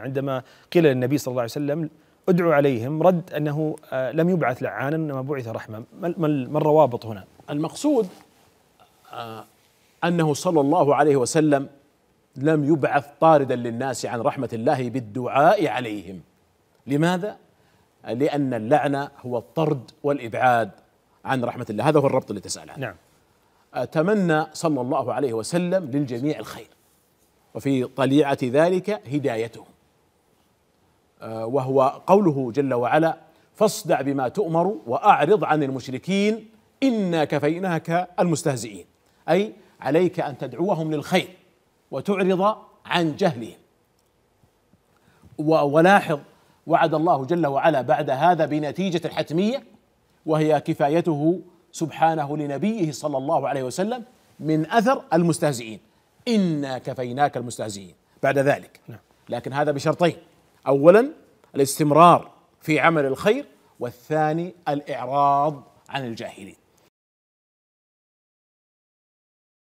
عندما قيل للنبي صلى الله عليه وسلم ادعوا عليهم رد انه آه، لم يبعث لعانا انما بعث رحمه ما الروابط هنا المقصود آه، انه صلى الله عليه وسلم لم يبعث طاردا للناس عن رحمه الله بالدعاء عليهم لماذا لان اللعنه هو الطرد والابعاد عن رحمه الله هذا هو الربط اللي تسال عنه نعم تمنى صلى الله عليه وسلم للجميع الخير وفي طليعه ذلك هدايتهم آه، وهو قوله جل وعلا فاصدع بما تؤمر واعرض عن المشركين انا كفيناك المستهزئين اي عليك ان تدعوهم للخير وتعرض عن جهلهم ولاحظ وعد الله جل وعلا بعد هذا بنتيجه الحتميه وهي كفايته سبحانه لنبيه صلى الله عليه وسلم من اثر المستهزئين انا كفيناك المستهزئين بعد ذلك نعم. لكن هذا بشرطين اولا الاستمرار في عمل الخير والثاني الاعراض عن الجاهلين